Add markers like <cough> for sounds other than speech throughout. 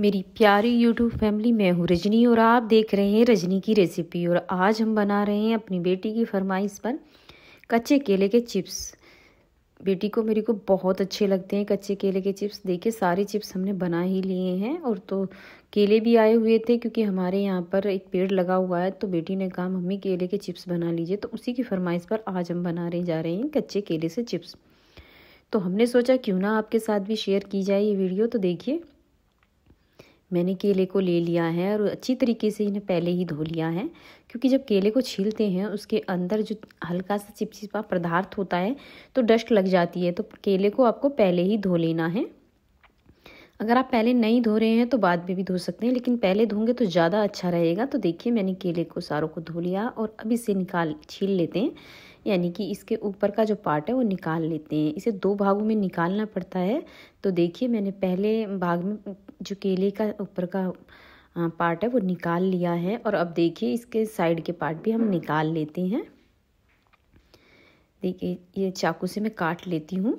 मेरी प्यारी YouTube family मैं हूँ रजनी और आप देख रहे हैं रजनी की रेसिपी और आज हम बना रहे हैं अपनी बेटी की फरमाइश पर कच्चे केले के चिप्स बेटी को मेरी को बहुत अच्छे लगते हैं कच्चे केले के चिप्स देखिए सारे चिप्स हमने बना ही लिए हैं और तो केले भी आए हुए थे क्योंकि हमारे यहाँ पर एक पेड़ लगा हुआ है तो बेटी ने कहा मम्मी केले के चिप्स बना लीजिए तो उसी की फरमाइश पर आज हम बना रहे जा रहे हैं कच्चे केले से चिप्स तो हमने सोचा क्यों ना आपके साथ भी शेयर की जाए ये वीडियो तो देखिए मैंने केले को ले लिया है और अच्छी तरीके से इन्हें पहले ही धो लिया है क्योंकि जब केले को छीलते हैं उसके अंदर जो हल्का सा चिपचिपा पदार्थ होता है तो डस्ट लग जाती है तो केले को आपको पहले ही धो लेना है अगर आप पहले नहीं धो रहे हैं तो बाद में भी धो सकते हैं लेकिन पहले धोंगे तो ज़्यादा अच्छा रहेगा तो देखिए मैंने केले को सारों को धो लिया और अब इसे निकाल छील लेते हैं यानी कि इसके ऊपर का जो पार्ट है वो निकाल लेते हैं इसे दो भागों में निकालना पड़ता है तो देखिए मैंने पहले भाग में जो केले का ऊपर का पार्ट है वो निकाल लिया है और अब देखिए इसके साइड के पार्ट भी हम निकाल लेते हैं देखिए ये चाकू से मैं काट लेती हूँ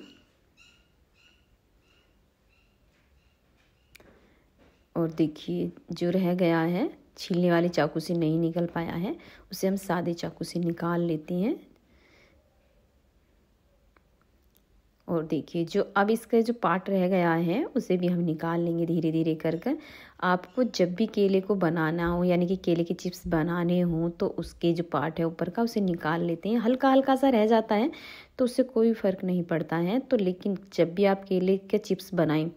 और देखिए जो रह गया है छीलने वाले चाकू से नहीं निकल पाया है उसे हम सादे चाकू से निकाल लेते हैं और देखिए जो अब इसका जो पार्ट रह गया है उसे भी हम निकाल लेंगे धीरे धीरे कर कर आपको जब भी केले को बनाना हो यानी कि केले के चिप्स बनाने हों तो उसके जो पार्ट है ऊपर का उसे निकाल लेते हैं हल्का हल्का सा रह जाता है तो उससे कोई फ़र्क नहीं पड़ता है तो लेकिन जब भी आप केले के चिप्स बनाएं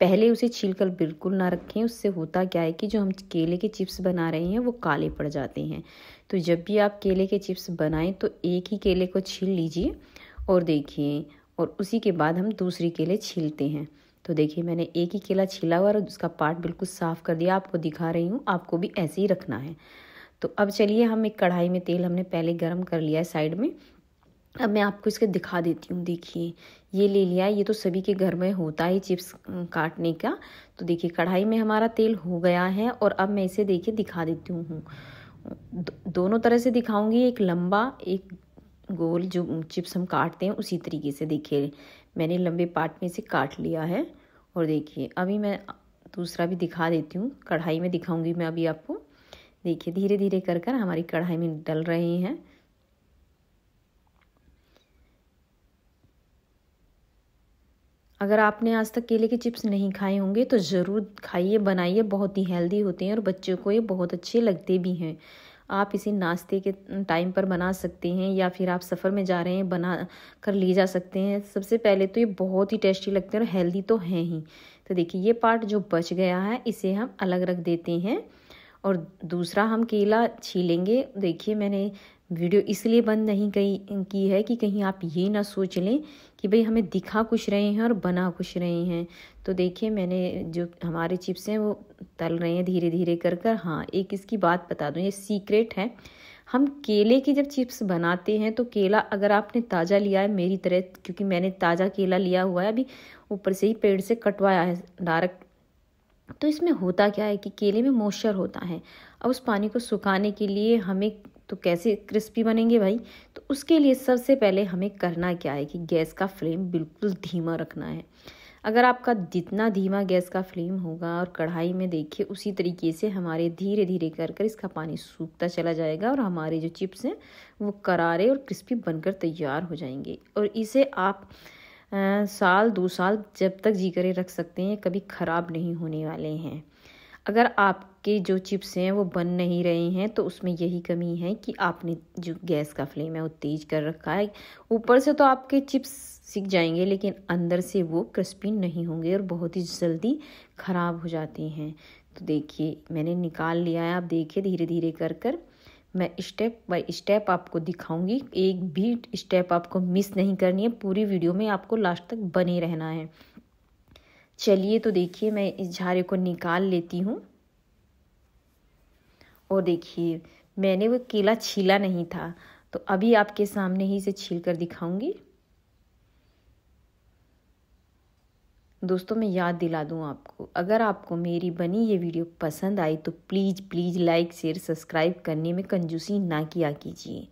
पहले उसे छील कर बिल्कुल ना रखें उससे होता क्या है कि जो हम केले के चिप्स बना रहे हैं वो काले पड़ जाते हैं तो जब भी आप केले के चिप्स बनाएं तो एक ही केले को छील लीजिए और देखिए और उसी के बाद हम दूसरी केले छीलते हैं तो देखिए मैंने एक ही केला छीला हुआ और उसका पार्ट बिल्कुल साफ़ कर दिया आपको दिखा रही हूँ आपको भी ऐसे ही रखना है तो अब चलिए हम एक कढ़ाई में तेल हमने पहले गर्म कर लिया है साइड में अब मैं आपको इसके दिखा देती हूँ देखिए ये ले लिया है ये तो सभी के घर में होता है चिप्स काटने का तो देखिए कढ़ाई में हमारा तेल हो गया है और अब मैं इसे देखिए दिखा देती हूँ दो, दोनों तरह से दिखाऊंगी एक लंबा एक गोल जो चिप्स हम काटते हैं उसी तरीके से देखिए मैंने लंबे पार्ट में से काट लिया है और देखिए अभी मैं दूसरा भी दिखा देती हूँ कढ़ाई में दिखाऊंगी मैं अभी आपको देखिए धीरे धीरे कर कर हमारी कढ़ाई में डल रहे हैं अगर आपने आज तक केले के चिप्स नहीं खाए होंगे तो ज़रूर खाइए बनाइए बहुत ही हेल्दी होते हैं और बच्चों को ये बहुत अच्छे लगते भी हैं आप इसे नाश्ते के टाइम पर बना सकते हैं या फिर आप सफ़र में जा रहे हैं बना कर ले जा सकते हैं सबसे पहले तो ये बहुत ही टेस्टी लगते हैं और हेल्दी तो हैं ही तो देखिए ये पार्ट जो बच गया है इसे हम अलग रख देते हैं और दूसरा हम केला छीलेंगे देखिए मैंने वीडियो इसलिए बंद नहीं कही की है कि कहीं आप ये ना सोच लें कि भाई हमें दिखा कुछ रहे हैं और बना कुछ रहे हैं तो देखिए मैंने जो हमारे चिप्स हैं वो तल रहे हैं धीरे धीरे कर कर हाँ एक इसकी बात बता दूँ ये सीक्रेट है हम केले की जब चिप्स बनाते हैं तो केला अगर आपने ताज़ा लिया है मेरी तरह क्योंकि मैंने ताज़ा केला लिया हुआ है अभी ऊपर से ही पेड़ से कटवाया है डायरेक्ट तो इसमें होता क्या है कि केले में मॉइस्चर होता है अब उस पानी को सुखाने के लिए हमें तो कैसे क्रिस्पी बनेंगे भाई तो उसके लिए सबसे पहले हमें करना क्या है कि गैस का फ्लेम बिल्कुल धीमा रखना है अगर आपका जितना धीमा गैस का फ्लेम होगा और कढ़ाई में देखिए उसी तरीके से हमारे धीरे धीरे कर कर इसका पानी सूखता चला जाएगा और हमारे जो चिप्स हैं वो करारे और क्रिस्पी बनकर तैयार हो जाएंगे और इसे आप आ, साल दो साल जब तक जी करे रख सकते हैं कभी ख़राब नहीं होने वाले हैं अगर आपके जो चिप्स हैं वो बन नहीं रहे हैं तो उसमें यही कमी है कि आपने जो गैस का फ्लेम है वो तेज़ कर रखा है ऊपर से तो आपके चिप्स सीख जाएंगे लेकिन अंदर से वो क्रिस्पी नहीं होंगे और बहुत ही जल्दी ख़राब हो जाते हैं तो देखिए मैंने निकाल लिया है आप देखिए धीरे धीरे कर कर मैं स्टेप बाय स्टेप आपको दिखाऊंगी एक भी स्टेप आपको मिस नहीं करनी है पूरी वीडियो में आपको लास्ट तक बने रहना है चलिए तो देखिए मैं इस झारे को निकाल लेती हूँ और देखिए मैंने वो केला छीला नहीं था तो अभी आपके सामने ही इसे छील कर दिखाऊंगी दोस्तों मैं याद दिला दूं आपको अगर आपको मेरी बनी ये वीडियो पसंद आई तो please please like share subscribe करने में कंजूसी ना किया कीजिए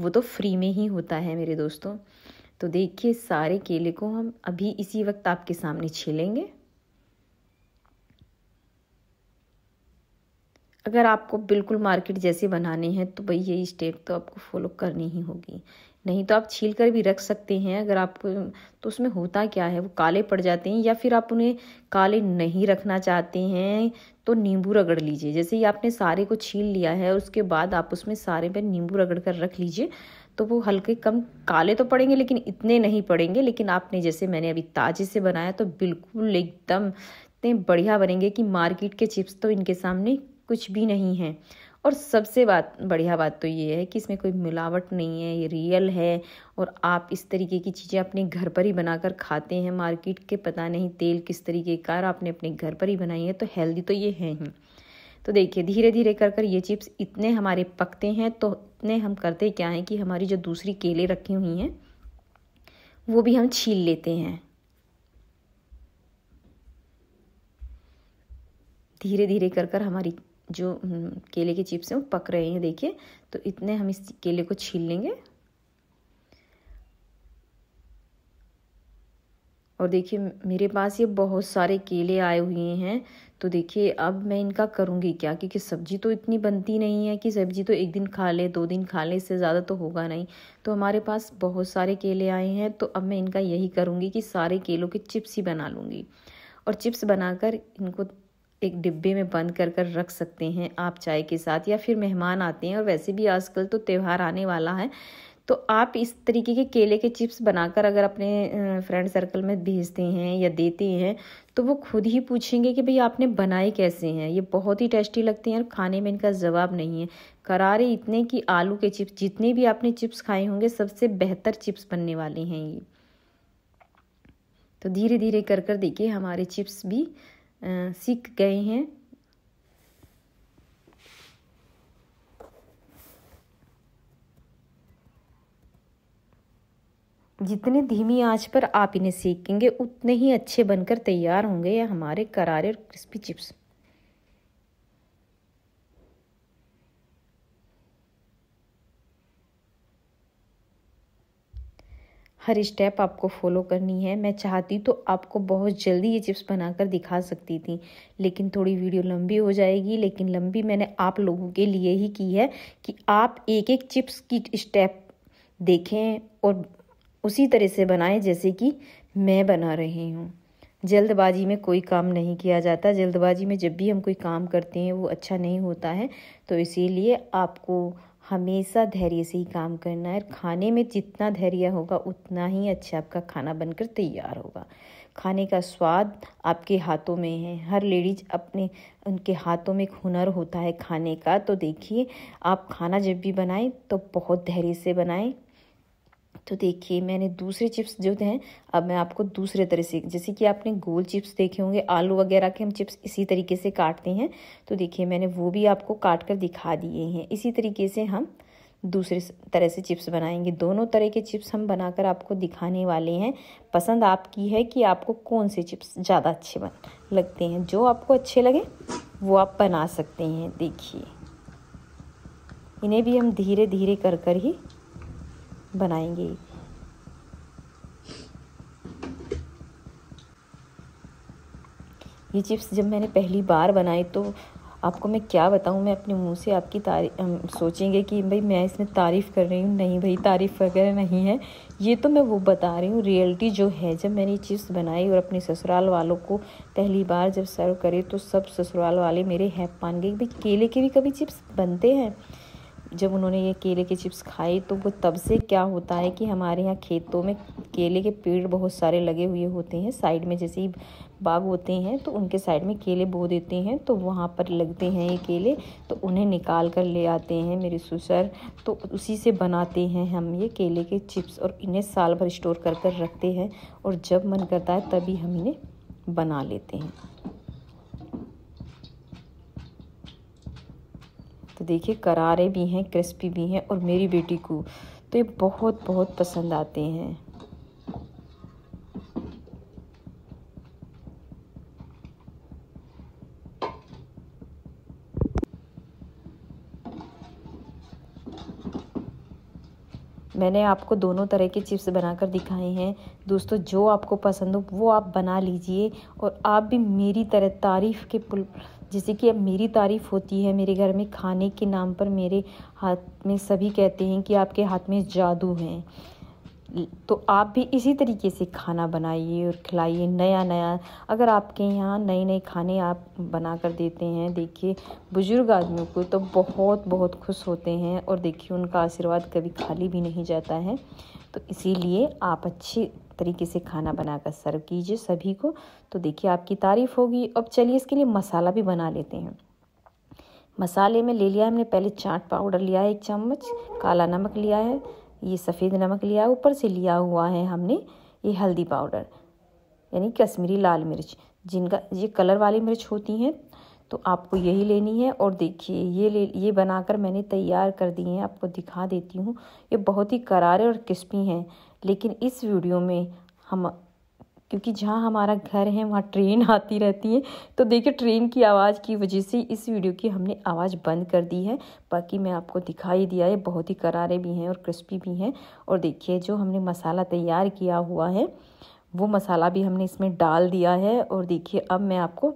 वो तो फ्री में ही होता है मेरे दोस्तों तो देखिए सारे केले को हम अभी इसी वक्त आपके सामने छीलेंगे अगर आपको बिल्कुल मार्केट जैसे बनाने हैं तो भाई यही स्टेप तो आपको फॉलो करनी ही होगी नहीं तो आप छील कर भी रख सकते हैं अगर आपको तो उसमें होता क्या है वो काले पड़ जाते हैं या फिर आप उन्हें काले नहीं रखना चाहते हैं तो नींबू रगड़ लीजिए जैसे ही आपने सारे को छील लिया है उसके बाद आप उसमें सारे पर नींबू रगड़ कर रख लीजिए तो वो हल्के कम काले तो पड़ेंगे लेकिन इतने नहीं पड़ेंगे लेकिन आपने जैसे मैंने अभी ताजे से बनाया तो बिल्कुल एकदम इतने बढ़िया बनेंगे कि मार्केट के चिप्स तो इनके सामने कुछ भी नहीं है और सबसे बात बढ़िया बात तो ये है कि इसमें कोई मिलावट नहीं है ये रियल है और आप इस तरीके की चीज़ें अपने घर पर ही बनाकर खाते हैं मार्केट के पता नहीं तेल किस तरीके का आपने अपने घर पर ही बनाई है तो हेल्दी तो ये है ही तो देखिए धीरे धीरे कर कर ये चिप्स इतने हमारे पकते हैं तो इतने हम करते क्या हैं कि हमारी जो दूसरी केले रखी हुई हैं वो भी हम छील लेते हैं धीरे धीरे कर कर हमारी जो हम्म, केले के चिप्स हैं वो पक रहे हैं देखिए तो इतने हम इस केले को छील लेंगे और देखिए मेरे पास ये बहुत सारे केले आए हुए हैं तो देखिए अब मैं इनका करूँगी क्या क्योंकि सब्ज़ी तो इतनी बनती नहीं है कि सब्ज़ी तो एक दिन खा ले दो दिन खा ले इससे ज़्यादा तो होगा नहीं तो हमारे पास बहुत सारे केले आए हैं तो अब मैं इनका यही करूँगी कि सारे केलों के चिप्स ही बना लूँगी और चिप्स बनाकर इनको एक डिब्बे में बंद कर कर रख सकते हैं आप चाय के साथ या फिर मेहमान आते हैं और वैसे भी आजकल तो त्यौहार आने वाला है तो आप इस तरीके के केले के चिप्स बनाकर अगर अपने फ्रेंड सर्कल में भेजते हैं या देते हैं तो वो खुद ही पूछेंगे कि भाई आपने बनाए कैसे हैं ये बहुत ही टेस्टी लगते हैं और खाने में इनका जवाब नहीं है करारे इतने कि आलू के चिप्स जितने भी आपने चिप्स खाए होंगे सबसे बेहतर चिप्स बनने वाले हैं ये तो धीरे धीरे कर कर देखिए हमारे चिप्स भी सीख गए हैं जितने धीमी आंच पर आप इन्हें सेकेंगे उतने ही अच्छे बनकर तैयार होंगे ये हमारे करारे और क्रिस्पी चिप्स हर स्टेप आपको फॉलो करनी है मैं चाहती तो आपको बहुत जल्दी ये चिप्स बनाकर दिखा सकती थी लेकिन थोड़ी वीडियो लंबी हो जाएगी लेकिन लंबी मैंने आप लोगों के लिए ही की है कि आप एक एक चिप्स की स्टेप देखें और उसी तरह से बनाएं जैसे कि मैं बना रही हूँ जल्दबाजी में कोई काम नहीं किया जाता जल्दबाजी में जब भी हम कोई काम करते हैं वो अच्छा नहीं होता है तो इसीलिए आपको हमेशा धैर्य से ही काम करना है खाने में जितना धैर्य होगा उतना ही अच्छा आपका खाना बनकर तैयार होगा खाने का स्वाद आपके हाथों में है हर लेडीज अपने उनके हाथों में एक हुनर होता है खाने का तो देखिए आप खाना जब भी बनाएं तो बहुत धैर्य से बनाएं तो देखिए मैंने दूसरे चिप्स जो हैं अब मैं आपको दूसरे तरह से जैसे कि आपने गोल चिप्स देखे होंगे आलू वगैरह के हम चिप्स इसी तरीके से काटते हैं तो देखिए मैंने वो भी आपको काट कर दिखा दिए हैं इसी तरीके से हम दूसरे तरह से चिप्स बनाएंगे दोनों तरह के चिप्स हम बनाकर आपको दिखाने वाले हैं पसंद आपकी है कि आपको कौन से चिप्स ज़्यादा अच्छे बन लगते हैं जो आपको अच्छे लगे वो आप बना सकते हैं देखिए इन्हें भी हम धीरे धीरे कर कर ही बनाएंगे ये चिप्स जब मैंने पहली बार बनाए तो आपको मैं क्या बताऊं मैं अपने मुंह से आपकी तारीफ सोचेंगे कि भाई मैं इसमें तारीफ़ कर रही हूँ नहीं भाई तारीफ़ वगैरह नहीं है ये तो मैं वो बता रही हूँ रियलिटी जो है जब मैंने ये चिप्स बनाई और अपने ससुराल वालों को पहली बार जब सर्व करे तो सब ससुराल वाले मेरे हैप मान गए भाई केले के भी कभी चिप्स बनते हैं जब उन्होंने ये केले के चिप्स खाए तो वो तब से क्या होता है कि हमारे यहाँ खेतों में केले के पेड़ बहुत सारे लगे हुए होते हैं साइड में जैसे ही बाग होते हैं तो उनके साइड में केले बो देते हैं तो वहाँ पर लगते हैं ये केले तो उन्हें निकाल कर ले आते हैं मेरे सुसर तो उसी से बनाते हैं हम ये केले के चिप्स और इन्हें साल भर स्टोर कर कर रखते हैं और जब मन करता है तभी हम इन्हें बना लेते हैं तो देखिए करारे भी हैं क्रिस्पी भी हैं और मेरी बेटी को तो ये बहुत बहुत पसंद आते हैं मैंने आपको दोनों तरह के चिप्स बनाकर दिखाए हैं दोस्तों जो आपको पसंद हो वो आप बना लीजिए और आप भी मेरी तरह तारीफ़ के पुल जैसे कि अब मेरी तारीफ़ होती है मेरे घर में खाने के नाम पर मेरे हाथ में सभी कहते हैं कि आपके हाथ में जादू हैं तो आप भी इसी तरीके से खाना बनाइए और खिलाइए नया नया अगर आपके यहाँ नए नए खाने आप बना कर देते हैं देखिए बुज़ुर्ग आदमियों को तो बहुत बहुत खुश होते हैं और देखिए उनका आशीर्वाद कभी खाली भी नहीं जाता है तो इसीलिए आप अच्छी तरीके से खाना बनाकर सर्व कीजिए सभी को तो देखिए आपकी तारीफ़ होगी अब चलिए इसके लिए मसाला भी बना लेते हैं मसाले में ले लिया हमने पहले चाट पाउडर लिया है एक चम्मच काला नमक लिया है ये सफ़ेद नमक लिया ऊपर से लिया हुआ है हमने ये हल्दी पाउडर यानी कश्मीरी लाल मिर्च जिनका ये कलर वाली मिर्च होती हैं तो आपको यही लेनी है और देखिए ये ले ये बनाकर मैंने तैयार कर दी हैं आपको दिखा देती हूँ ये बहुत ही करारे और क्रिस्पी हैं लेकिन इस वीडियो में हम क्योंकि जहाँ हमारा घर है वहाँ ट्रेन <laughs> आती रहती है तो देखिए ट्रेन की आवाज़ की वजह से इस वीडियो की हमने आवाज़ बंद कर दी है बाकी मैं आपको दिखाई दिया है बहुत ही करारे भी हैं और क्रिस्पी भी हैं और देखिए जो हमने मसाला तैयार किया हुआ है वो मसाला भी हमने इसमें डाल दिया है और देखिए अब मैं आपको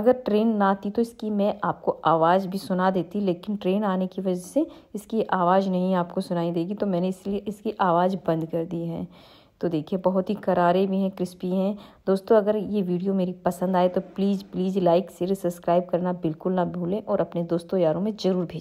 अगर ट्रेन ना आती तो इसकी मैं आपको आवाज़ भी सुना देती लेकिन ट्रेन आने की वजह से इसकी आवाज़ नहीं आपको सुनाई देगी तो मैंने इसलिए इसकी आवाज़ बंद कर दी है तो देखिए बहुत ही करारे भी हैं क्रिस्पी हैं दोस्तों अगर ये वीडियो मेरी पसंद आए तो please please like share subscribe करना बिल्कुल ना भूलें और अपने दोस्तों यारों में ज़रूर भेजें